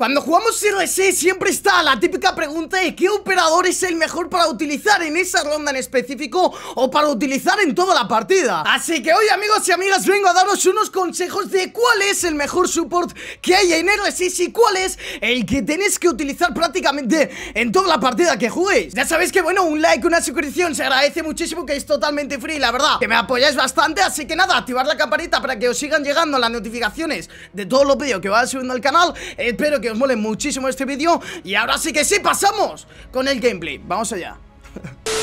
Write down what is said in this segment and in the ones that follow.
Cuando jugamos R6 siempre está la típica pregunta de qué operador es el mejor para utilizar en esa ronda en específico o para utilizar en toda la partida. Así que hoy amigos y amigas vengo a daros unos consejos de cuál es el mejor support que hay en R6 y cuál es el que tenéis que utilizar prácticamente en toda la partida que juguéis. Ya sabéis que bueno, un like, una suscripción se agradece muchísimo que es totalmente free, la verdad, que me apoyáis bastante, así que nada, activar la campanita para que os sigan llegando las notificaciones de todos los vídeos que vaya subiendo al canal. Espero que os mole muchísimo este vídeo Y ahora sí que sí, pasamos con el gameplay Vamos allá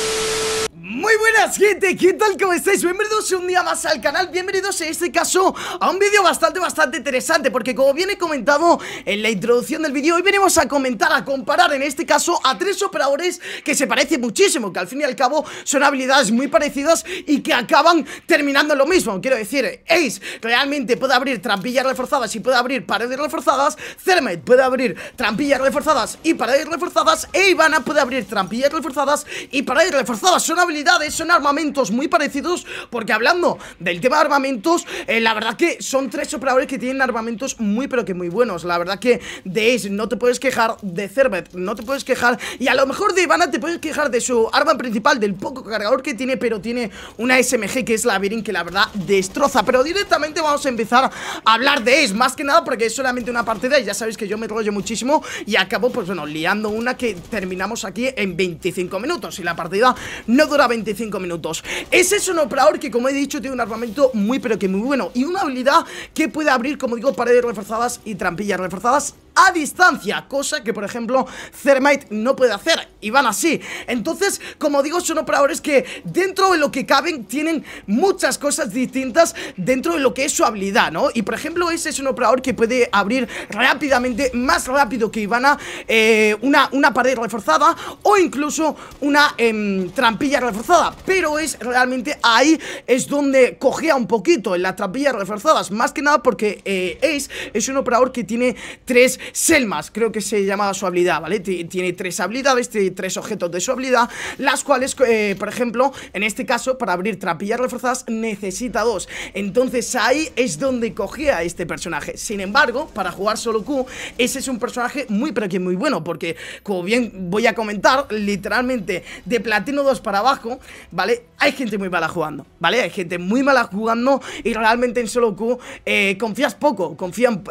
Muy buenas gente, ¿qué tal? ¿Cómo estáis? Bienvenidos un día más al canal, bienvenidos en este caso a un vídeo bastante, bastante interesante Porque como bien he comentado en la introducción del vídeo, hoy venimos a comentar, a comparar en este caso a tres operadores que se parecen muchísimo Que al fin y al cabo son habilidades muy parecidas y que acaban terminando lo mismo Quiero decir, Ace realmente puede abrir trampillas reforzadas y puede abrir paredes reforzadas Thermite puede abrir trampillas reforzadas y paredes reforzadas E Ivana puede abrir trampillas reforzadas y paredes reforzadas Son habilidades son armamentos muy parecidos Porque hablando del tema de armamentos eh, La verdad que son tres operadores que tienen armamentos muy pero que muy buenos La verdad que de Ace no te puedes quejar De Cervet no te puedes quejar Y a lo mejor de Ivana te puedes quejar de su arma principal Del poco cargador que tiene Pero tiene una SMG que es la Virin que la verdad destroza Pero directamente vamos a empezar a hablar de Ace Más que nada porque es solamente una partida Y ya sabéis que yo me rollo muchísimo Y acabo pues bueno liando una que terminamos aquí en 25 minutos Y la partida no dura a 25 minutos Ese es un operador que como he dicho tiene un armamento muy pero que muy bueno Y una habilidad que puede abrir como digo paredes reforzadas y trampillas reforzadas a distancia, cosa que por ejemplo Thermite no puede hacer y van así. Entonces, como digo, son operadores que dentro de lo que caben tienen muchas cosas distintas dentro de lo que es su habilidad, ¿no? Y por ejemplo, ese es un operador que puede abrir rápidamente, más rápido que Ivana, eh, una, pared reforzada o incluso una em, trampilla reforzada, pero es realmente ahí es donde cogía un poquito en las trampillas reforzadas, más que nada porque eh, Ace es un operador que tiene tres Selmas, creo que se llamaba su habilidad, ¿vale? tiene tres habilidades, tiene tres objetos de su habilidad, las cuales, eh, por ejemplo, en este caso, para abrir trapillas reforzadas, necesita dos. Entonces ahí es donde cogía a este personaje. Sin embargo, para jugar solo Q, ese es un personaje muy, pero que muy bueno, porque, como bien voy a comentar, literalmente de platino 2 para abajo, ¿vale? Hay gente muy mala jugando, ¿vale? Hay gente muy mala jugando y realmente en solo Q eh, confías poco,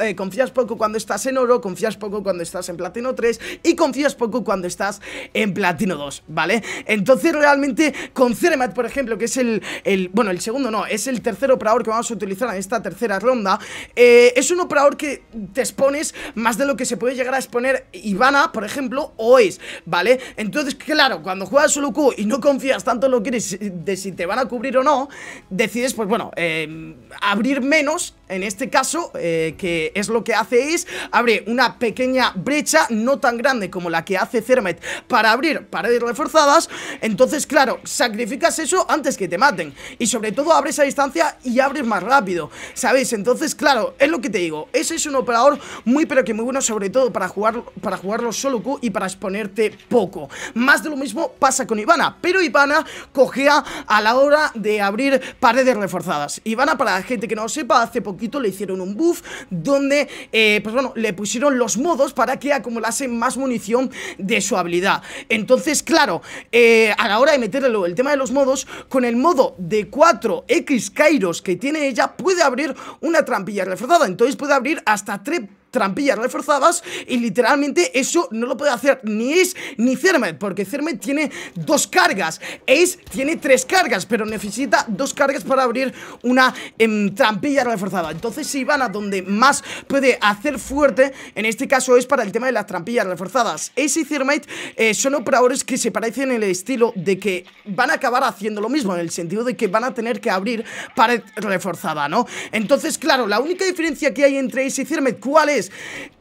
eh, confías poco cuando estás en oro, confías poco cuando estás en Platino 3 y confías poco cuando estás en Platino 2, ¿vale? Entonces realmente con Ceremat, por ejemplo, que es el, bueno, el segundo no, es el tercer operador que vamos a utilizar en esta tercera ronda, eh, es un operador que te expones más de lo que se puede llegar a exponer Ivana, por ejemplo, o es, ¿vale? Entonces, claro, cuando juegas solo Q y no confías tanto en lo que eres de si te van a cubrir o no, decides, pues bueno, eh, abrir menos, en este caso, eh, que es lo que hace es, abre un una pequeña brecha no tan grande como la que hace Cermet para abrir paredes reforzadas, entonces claro, sacrificas eso antes que te maten y sobre todo abres a distancia y abres más rápido, ¿sabéis? Entonces claro, es lo que te digo, ese es un operador muy pero que muy bueno sobre todo para, jugar, para jugarlo solo Q y para exponerte poco. Más de lo mismo pasa con Ivana, pero Ivana cogea a la hora de abrir paredes reforzadas. Ivana, para la gente que no sepa, hace poquito le hicieron un buff donde, eh, pues bueno, le pusieron los modos para que acumulasen más munición de su habilidad. Entonces, claro, eh, a la hora de meterlo el tema de los modos, con el modo de 4X Kairos que tiene ella, puede abrir una trampilla reforzada. Entonces puede abrir hasta 3 trampillas reforzadas y literalmente eso no lo puede hacer ni Ace ni Cermet, porque Cermet tiene dos cargas, Ace tiene tres cargas, pero necesita dos cargas para abrir una em, trampilla reforzada. Entonces si van a donde más puede hacer fuerte, en este caso es para el tema de las trampillas reforzadas. Ace y Cermet eh, son operadores que se parecen en el estilo de que van a acabar haciendo lo mismo, en el sentido de que van a tener que abrir pared reforzada, ¿no? Entonces, claro, la única diferencia que hay entre Ace y Cermet, ¿cuál es? is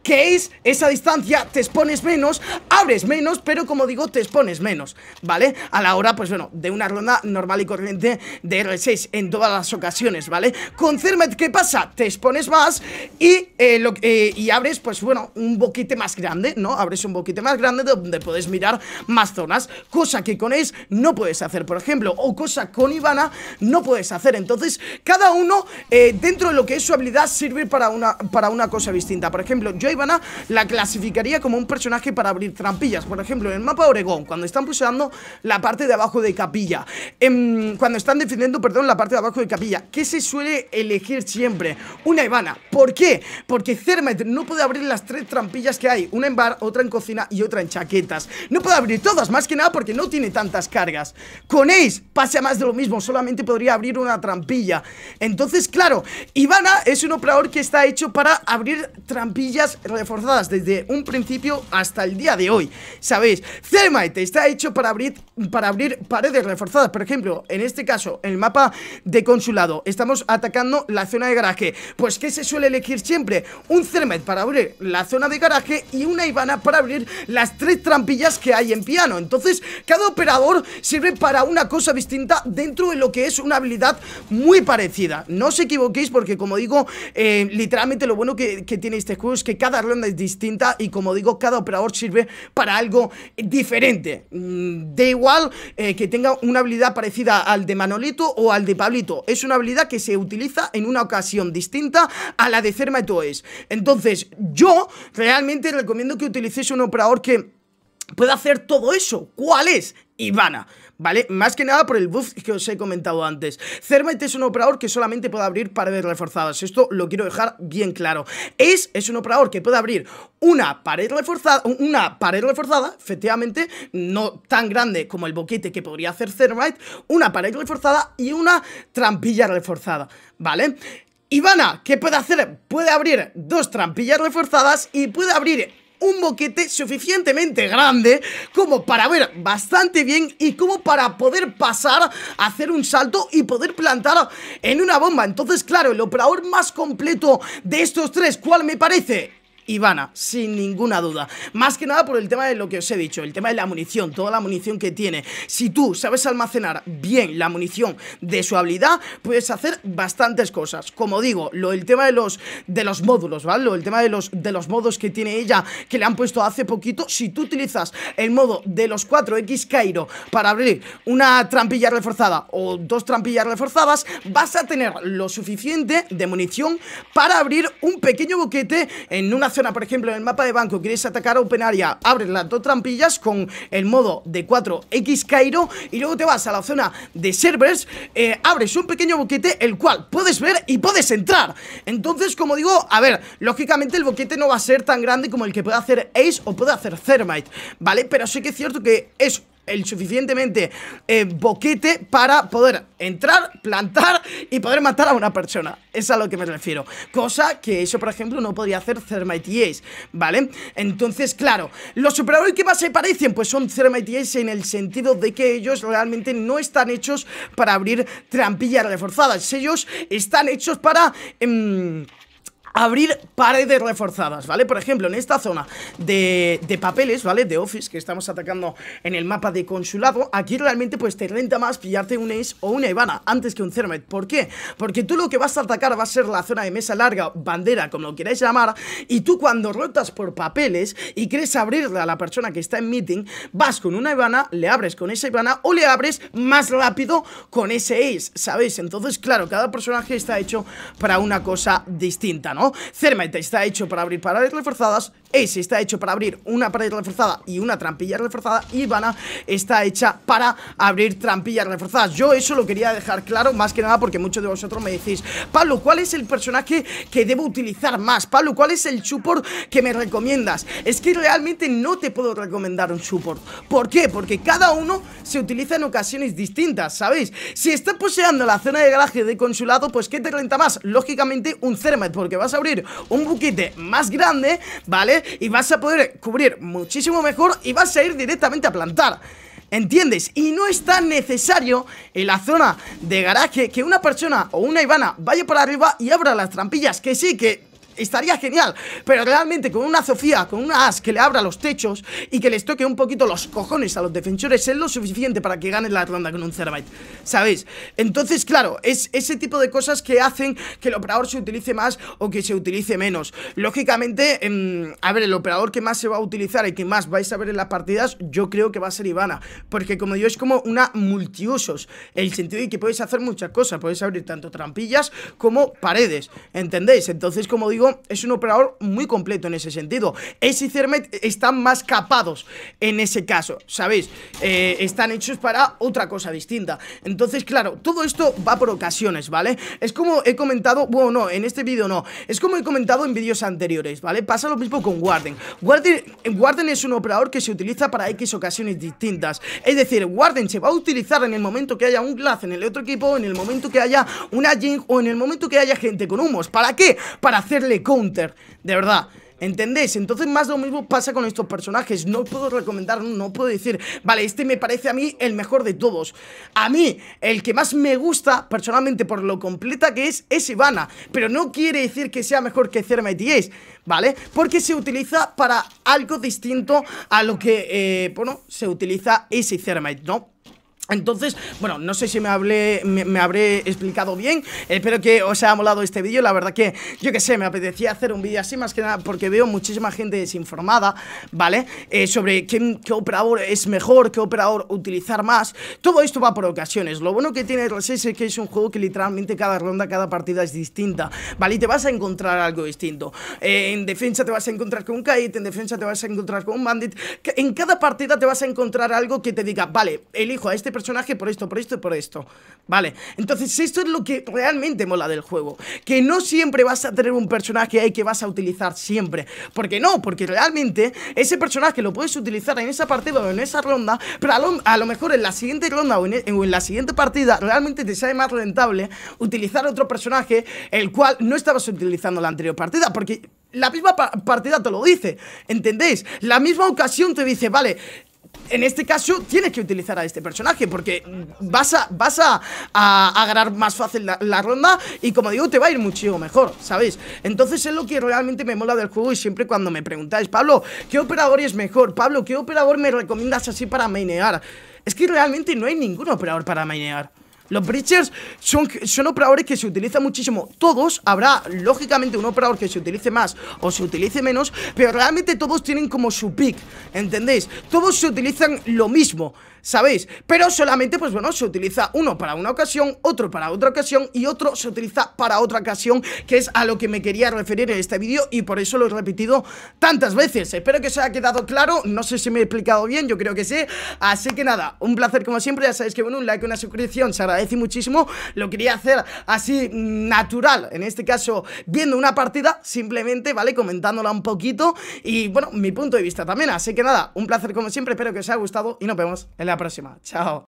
que es esa distancia, te expones menos, abres menos, pero como digo, te expones menos, ¿vale? A la hora, pues bueno, de una ronda normal y corriente de R6 en todas las ocasiones, ¿vale? Con Cermet, ¿qué pasa? Te expones más y, eh, eh, y abres, pues bueno, un boquete más grande, ¿no? Abres un boquete más grande donde puedes mirar más zonas, cosa que con Ace no puedes hacer, por ejemplo, o cosa con Ivana no puedes hacer. Entonces, cada uno, eh, dentro de lo que es su habilidad, sirve para una, para una cosa distinta. Por ejemplo, yo Ivana la clasificaría como un personaje para abrir trampillas. Por ejemplo, en el mapa Oregón, cuando están pulsando la parte de abajo de Capilla. Em, cuando están defendiendo, perdón, la parte de abajo de Capilla. ¿Qué se suele elegir siempre? Una Ivana. ¿Por qué? Porque Cermet no puede abrir las tres trampillas que hay. Una en bar, otra en cocina y otra en chaquetas. No puede abrir todas, más que nada porque no tiene tantas cargas. Con Ace pasa más de lo mismo. Solamente podría abrir una trampilla. Entonces, claro, Ivana es un operador que está hecho para abrir trampillas reforzadas desde un principio hasta el día de hoy ¿Sabéis? Zermite está hecho para abrir, para abrir paredes reforzadas Por ejemplo, en este caso, el mapa de consulado Estamos atacando la zona de garaje Pues ¿qué se suele elegir siempre? Un Zermite para abrir la zona de garaje Y una Ivana para abrir las tres trampillas que hay en piano Entonces, cada operador sirve para una cosa distinta dentro de lo que es una habilidad muy parecida No os equivoquéis porque como digo, eh, literalmente lo bueno que tiene este juego es que cada ronda es distinta y como digo, cada operador sirve para algo diferente. Mm, de igual eh, que tenga una habilidad parecida al de Manolito o al de Pablito. Es una habilidad que se utiliza en una ocasión distinta a la de Cerma y Toes. Entonces, yo realmente recomiendo que utilicéis un operador que pueda hacer todo eso. ¿Cuál es? Ivana. ¿vale? Más que nada por el buff que os he comentado antes. Zermite es un operador que solamente puede abrir paredes reforzadas. Esto lo quiero dejar bien claro. Es, es un operador que puede abrir una pared reforzada, una pared reforzada, efectivamente, no tan grande como el boquete que podría hacer Thermite, una pared reforzada y una trampilla reforzada, ¿vale? Ivana, ¿qué puede hacer? Puede abrir dos trampillas reforzadas y puede abrir un boquete suficientemente grande como para ver bastante bien y como para poder pasar, hacer un salto y poder plantar en una bomba. Entonces, claro, el operador más completo de estos tres, ¿cuál me parece? Ivana, sin ninguna duda. Más que nada por el tema de lo que os he dicho, el tema de la munición, toda la munición que tiene. Si tú sabes almacenar bien la munición de su habilidad, puedes hacer bastantes cosas. Como digo, lo el tema de los de los módulos, ¿vale? Lo, el tema de los de los modos que tiene ella, que le han puesto hace poquito. Si tú utilizas el modo de los 4X Cairo para abrir una trampilla reforzada o dos trampillas reforzadas, vas a tener lo suficiente de munición para abrir un pequeño boquete en una zona, por ejemplo, en el mapa de banco, quieres atacar a open area, abres las dos trampillas con el modo de 4X Cairo y luego te vas a la zona de servers, eh, abres un pequeño boquete, el cual puedes ver y puedes entrar. Entonces, como digo, a ver, lógicamente el boquete no va a ser tan grande como el que puede hacer Ace o puede hacer Thermite, ¿vale? Pero sí que es cierto que es el suficientemente eh, boquete para poder entrar, plantar y poder matar a una persona. Es a lo que me refiero. Cosa que eso, por ejemplo, no podría hacer Thermite ¿vale? Entonces, claro, los superhéroes que más se parecen, pues son Thermite en el sentido de que ellos realmente no están hechos para abrir trampillas reforzadas. Ellos están hechos para... Em, abrir paredes reforzadas, ¿vale? Por ejemplo, en esta zona de, papeles, ¿vale? De office que estamos atacando en el mapa de consulado, aquí realmente pues te renta más pillarte un ace o una Ivana antes que un Cermet. ¿Por qué? Porque tú lo que vas a atacar va a ser la zona de mesa larga, bandera, como lo queráis llamar, y tú cuando rotas por papeles y quieres abrirle a la persona que está en meeting, vas con una Ivana, le abres con esa Ivana o le abres más rápido con ese ace, ¿sabéis? Entonces, claro, cada personaje está hecho para una cosa distinta, ¿no? ser está hecho para abrir paredes reforzadas Ace está hecho para abrir una pared reforzada y una trampilla reforzada Y Vana está hecha para abrir trampillas reforzadas Yo eso lo quería dejar claro más que nada porque muchos de vosotros me decís Pablo, ¿cuál es el personaje que debo utilizar más? Pablo, ¿cuál es el support que me recomiendas? Es que realmente no te puedo recomendar un support ¿Por qué? Porque cada uno se utiliza en ocasiones distintas, ¿sabéis? Si estás poseando la zona de garaje de consulado, pues ¿qué te renta más? Lógicamente un Cermet, porque vas a abrir un buquete más grande, ¿vale? y vas a poder cubrir muchísimo mejor y vas a ir directamente a plantar. ¿Entiendes? Y no es tan necesario en la zona de garaje que una persona o una Ivana vaya para arriba y abra las trampillas. Que sí, que estaría genial. Pero realmente con una Sofía, con una As que le abra los techos y que les toque un poquito los cojones a los defensores es lo suficiente para que ganen la Atlanta con un Cerbite, ¿sabéis? Entonces, claro, es ese tipo de cosas que hacen que el operador se utilice más o que se utilice menos. Lógicamente, em, a ver, el operador que más se va a utilizar y que más vais a ver en las partidas, yo creo que va a ser Ivana. Porque como digo, es como una multiusos. El sentido de que podéis hacer muchas cosas. Podéis abrir tanto trampillas como paredes. ¿Entendéis? Entonces, como digo, es un operador muy completo en ese sentido. Es y Cermet están más capados en ese caso, ¿sabéis? Eh, están hechos para otra cosa distinta. Entonces, claro, todo esto va por ocasiones, ¿vale? Es como he comentado, bueno, no, en este vídeo no. Es como he comentado en vídeos anteriores, ¿vale? Pasa lo mismo con Warden. Warden. es un operador que se utiliza para X ocasiones distintas. Es decir, Warden se va a utilizar en el momento que haya un Glass en el otro equipo, en el momento que haya una Jing o en el momento que haya gente con humos. ¿Para qué? Para hacerle counter, de verdad. ¿entendéis? Entonces más lo mismo pasa con estos personajes No puedo recomendar, no puedo decir Vale, este me parece a mí el mejor de todos A mí, el que más me gusta Personalmente por lo completa que es Es Ivana, pero no quiere decir Que sea mejor que es ¿Vale? Porque se utiliza para algo distinto A lo que, eh, bueno, se utiliza ese Thermite ¿no? Entonces, bueno, no sé si me, hablé, me, habré explicado bien Espero que os haya molado este vídeo La verdad que, yo que sé, me apetecía hacer un vídeo así Más que nada porque veo muchísima gente desinformada ¿Vale? Eh, sobre qué, operador es mejor Qué operador utilizar más Todo esto va por ocasiones Lo bueno que tiene el 6 es que es un juego que literalmente cada ronda, cada partida es distinta ¿Vale? Y te vas a encontrar algo distinto eh, En defensa te vas a encontrar con un Kite En defensa te vas a encontrar con un Bandit En cada partida te vas a encontrar algo que te diga Vale, elijo a este personaje por esto, por esto y por esto. Vale, entonces esto es lo que realmente mola del juego. Que no siempre vas a tener un personaje ahí que vas a utilizar siempre. Porque no, porque realmente ese personaje lo puedes utilizar en esa partida o en esa ronda, pero a lo, mejor en la siguiente ronda e, o en, la siguiente partida realmente te sale más rentable utilizar otro personaje el cual no estabas utilizando la anterior partida. Porque la misma partida te lo dice, ¿entendéis? La misma ocasión te dice, vale, en este caso tienes que utilizar a este personaje porque vas a, vas a, ganar más fácil la, ronda y como digo te va a ir mucho mejor, ¿sabéis? Entonces es lo que realmente me mola del juego y siempre cuando me preguntáis, Pablo, ¿qué operador es mejor? Pablo, ¿qué operador me recomiendas así para mainear? Es que realmente no hay ningún operador para mainear. Los breachers son, son operadores que se utilizan muchísimo Todos, habrá lógicamente un operador que se utilice más o se utilice menos Pero realmente todos tienen como su pick, ¿entendéis? Todos se utilizan lo mismo ¿sabéis? Pero solamente, pues bueno, se utiliza uno para una ocasión, otro para otra ocasión y otro se utiliza para otra ocasión, que es a lo que me quería referir en este vídeo y por eso lo he repetido tantas veces. Espero que os haya quedado claro, no sé si me he explicado bien, yo creo que sí. Así que nada, un placer como siempre, ya sabéis que bueno, un like, una suscripción, se agradece muchísimo. Lo quería hacer así natural, en este caso viendo una partida, simplemente, ¿vale? Comentándola un poquito y bueno, mi punto de vista también. Así que nada, un placer como siempre, espero que os haya gustado y nos vemos en la próxima. Chao.